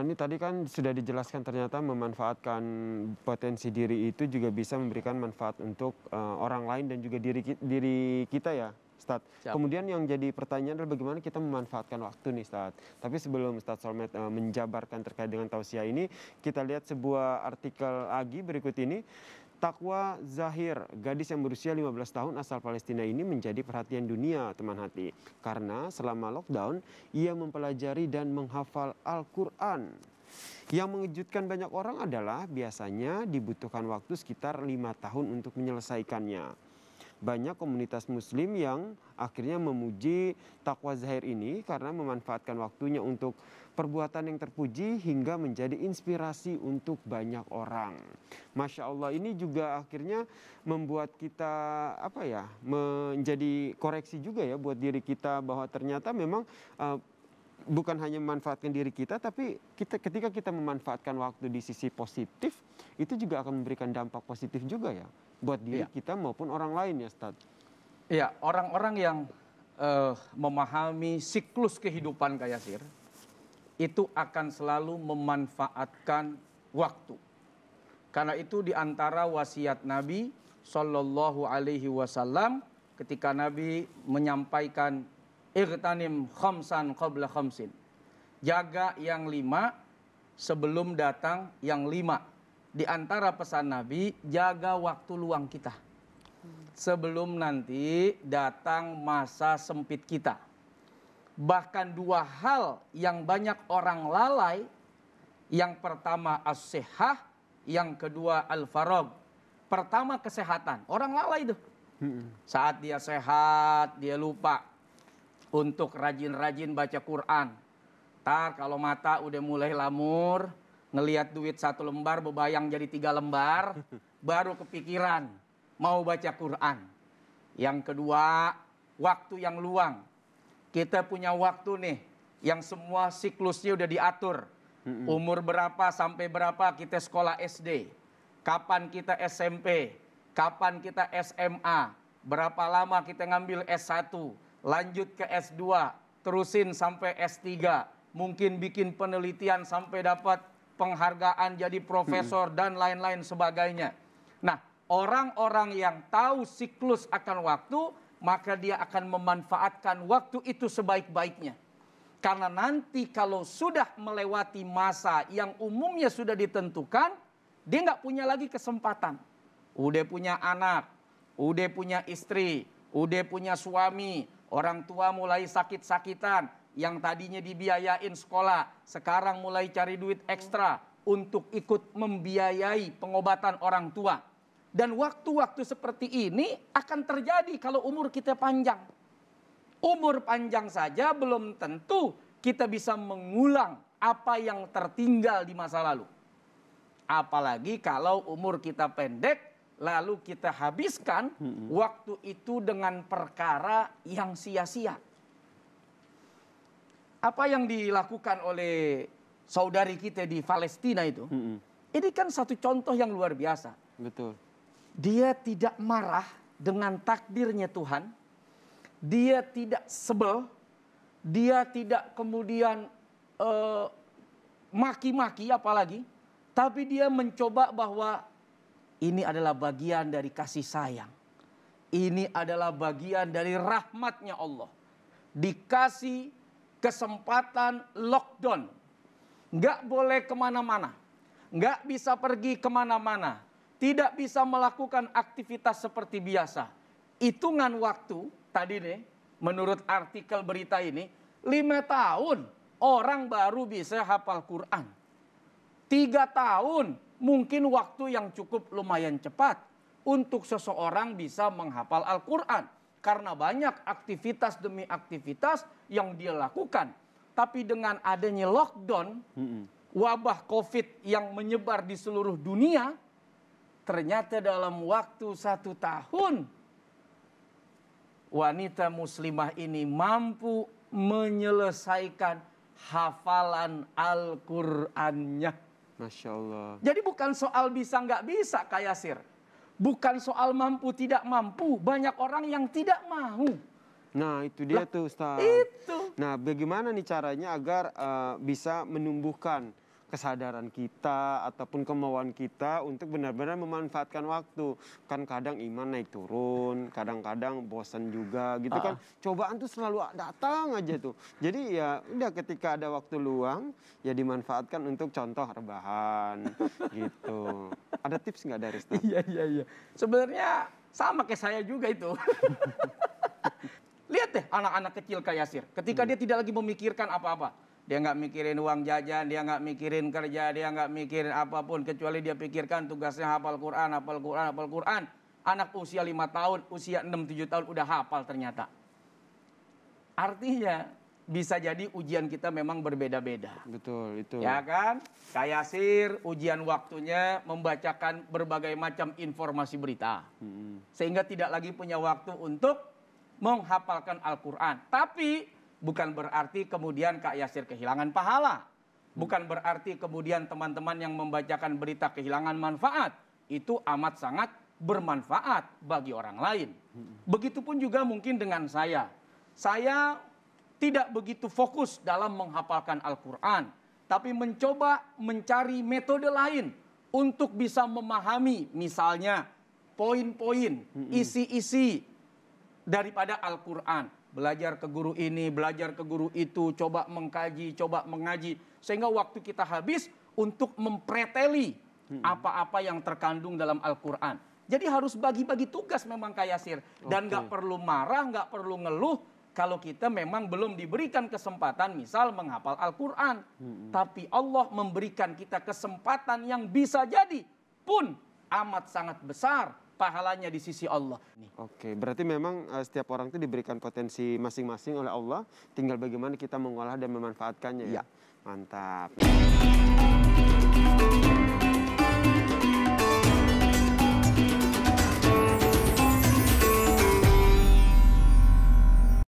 Nah ini tadi kan sudah dijelaskan ternyata memanfaatkan potensi diri itu juga bisa memberikan manfaat untuk uh, orang lain dan juga diri diri kita ya, Stad. Kemudian yang jadi pertanyaan adalah bagaimana kita memanfaatkan waktu nih, Stad. Tapi sebelum Stad Solmet uh, menjabarkan terkait dengan tausiah ini, kita lihat sebuah artikel lagi berikut ini. Takwa Zahir, gadis yang berusia 15 tahun asal Palestina ini menjadi perhatian dunia teman hati. Karena selama lockdown, ia mempelajari dan menghafal Al-Quran. Yang mengejutkan banyak orang adalah biasanya dibutuhkan waktu sekitar lima tahun untuk menyelesaikannya banyak komunitas muslim yang akhirnya memuji takwa zahir ini karena memanfaatkan waktunya untuk perbuatan yang terpuji hingga menjadi inspirasi untuk banyak orang. Masya Allah ini juga akhirnya membuat kita apa ya menjadi koreksi juga ya buat diri kita bahwa ternyata memang uh, bukan hanya memanfaatkan diri kita tapi kita ketika kita memanfaatkan waktu di sisi positif itu juga akan memberikan dampak positif juga ya buat diri ya. kita maupun orang lain ya Stad. Iya, orang-orang yang uh, memahami siklus kehidupan kayak Sir, itu akan selalu memanfaatkan waktu. Karena itu di antara wasiat Nabi Shallallahu alaihi wasallam ketika Nabi menyampaikan irtanim khamsan qabla khamsin. Jaga yang lima sebelum datang yang lima di antara pesan Nabi, jaga waktu luang kita. Sebelum nanti datang masa sempit kita. Bahkan dua hal yang banyak orang lalai. Yang pertama as yang kedua al-farog. Pertama kesehatan, orang lalai itu. Hmm. Saat dia sehat, dia lupa untuk rajin-rajin baca Quran. Tar kalau mata udah mulai lamur, ngelihat duit satu lembar bebayang jadi tiga lembar, baru kepikiran mau baca Quran. Yang kedua, waktu yang luang. Kita punya waktu nih yang semua siklusnya udah diatur. Umur berapa sampai berapa kita sekolah SD, kapan kita SMP, kapan kita SMA, berapa lama kita ngambil S1, lanjut ke S2, terusin sampai S3, mungkin bikin penelitian sampai dapat penghargaan jadi profesor hmm. dan lain-lain sebagainya. Nah, orang-orang yang tahu siklus akan waktu, maka dia akan memanfaatkan waktu itu sebaik-baiknya. Karena nanti kalau sudah melewati masa yang umumnya sudah ditentukan, dia nggak punya lagi kesempatan. Udah punya anak, udah punya istri, udah punya suami, orang tua mulai sakit-sakitan, yang tadinya dibiayain sekolah, sekarang mulai cari duit ekstra untuk ikut membiayai pengobatan orang tua. Dan waktu-waktu seperti ini akan terjadi kalau umur kita panjang. Umur panjang saja belum tentu kita bisa mengulang apa yang tertinggal di masa lalu. Apalagi kalau umur kita pendek lalu kita habiskan waktu itu dengan perkara yang sia-sia apa yang dilakukan oleh saudari kita di Palestina itu, mm -hmm. ini kan satu contoh yang luar biasa. Betul. Dia tidak marah dengan takdirnya Tuhan, dia tidak sebel, dia tidak kemudian eh, maki-maki uh, apalagi, tapi dia mencoba bahwa ini adalah bagian dari kasih sayang. Ini adalah bagian dari rahmatnya Allah. Dikasih kesempatan lockdown. Nggak boleh kemana-mana. Nggak bisa pergi kemana-mana. Tidak bisa melakukan aktivitas seperti biasa. Hitungan waktu tadi nih, menurut artikel berita ini, lima tahun orang baru bisa hafal Quran. Tiga tahun mungkin waktu yang cukup lumayan cepat untuk seseorang bisa menghafal Al-Quran. Karena banyak aktivitas demi aktivitas yang dia lakukan. Tapi dengan adanya lockdown, wabah COVID yang menyebar di seluruh dunia, ternyata dalam waktu satu tahun, wanita muslimah ini mampu menyelesaikan hafalan Al-Qur'annya. Masya Allah. Jadi bukan soal bisa nggak bisa kayak Sir. Bukan soal mampu tidak mampu, banyak orang yang tidak mau. Nah, itu dia lah, tuh Ustaz. Itu. Nah, bagaimana nih caranya agar uh, bisa menumbuhkan kesadaran kita ataupun kemauan kita untuk benar-benar memanfaatkan waktu. Kan kadang iman naik turun, kadang-kadang bosan juga gitu uh kan. Cobaan tuh selalu datang aja tuh. Jadi ya udah ketika ada waktu luang ya dimanfaatkan untuk contoh rebahan gitu. Ada tips nggak dari Ustaz? Iya iya iya. Sebenarnya sama kayak saya juga itu. Lihat deh anak-anak kecil kayak Yasir. Ketika hmm. dia tidak lagi memikirkan apa-apa dia nggak mikirin uang jajan, dia nggak mikirin kerja, dia nggak mikirin apapun kecuali dia pikirkan tugasnya hafal Quran, hafal Quran, hafal Quran. Anak usia lima tahun, usia enam tujuh tahun udah hafal ternyata. Artinya bisa jadi ujian kita memang berbeda-beda. Betul, itu. Ya kan? kayak sir, ujian waktunya membacakan berbagai macam informasi berita. Sehingga tidak lagi punya waktu untuk menghafalkan Al-Qur'an. Tapi bukan berarti kemudian Kak Yasir kehilangan pahala. Bukan berarti kemudian teman-teman yang membacakan berita kehilangan manfaat. Itu amat sangat bermanfaat bagi orang lain. Begitupun juga mungkin dengan saya. Saya tidak begitu fokus dalam menghafalkan Al-Quran. Tapi mencoba mencari metode lain untuk bisa memahami misalnya poin-poin, isi-isi daripada Al-Quran belajar ke guru ini, belajar ke guru itu, coba mengkaji, coba mengaji, sehingga waktu kita habis untuk mempreteli hmm. apa-apa yang terkandung dalam Al-Quran. Jadi harus bagi-bagi tugas memang kayak Yasir. Dan okay. gak perlu marah, gak perlu ngeluh kalau kita memang belum diberikan kesempatan misal menghafal Al-Quran. Hmm. Tapi Allah memberikan kita kesempatan yang bisa jadi pun amat sangat besar pahalanya di sisi Allah. Oke, berarti memang uh, setiap orang itu diberikan potensi masing-masing oleh Allah, tinggal bagaimana kita mengolah dan memanfaatkannya ya. ya? Mantap.